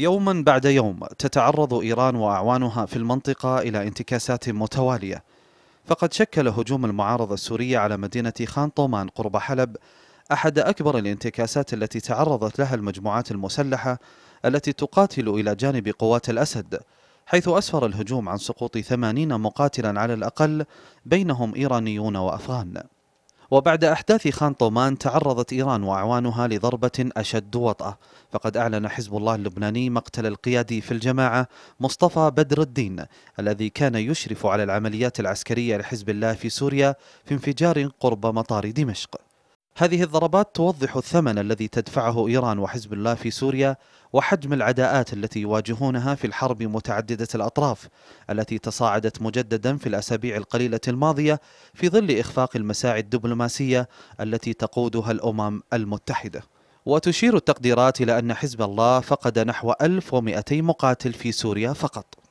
يوما بعد يوم تتعرض إيران وأعوانها في المنطقة إلى انتكاسات متوالية فقد شكل هجوم المعارضة السورية على مدينة خان طومان قرب حلب أحد أكبر الانتكاسات التي تعرضت لها المجموعات المسلحة التي تقاتل إلى جانب قوات الأسد حيث أسفر الهجوم عن سقوط ثمانين مقاتلا على الأقل بينهم إيرانيون وأفغان وبعد أحداث خان طومان تعرضت إيران وأعوانها لضربة أشد وطأة فقد أعلن حزب الله اللبناني مقتل القيادي في الجماعة مصطفى بدر الدين الذي كان يشرف على العمليات العسكرية لحزب الله في سوريا في انفجار قرب مطار دمشق هذه الضربات توضح الثمن الذي تدفعه إيران وحزب الله في سوريا وحجم العداءات التي يواجهونها في الحرب متعددة الأطراف التي تصاعدت مجددا في الأسابيع القليلة الماضية في ظل إخفاق المساعي الدبلوماسية التي تقودها الأمم المتحدة وتشير التقديرات إلى أن حزب الله فقد نحو 1200 مقاتل في سوريا فقط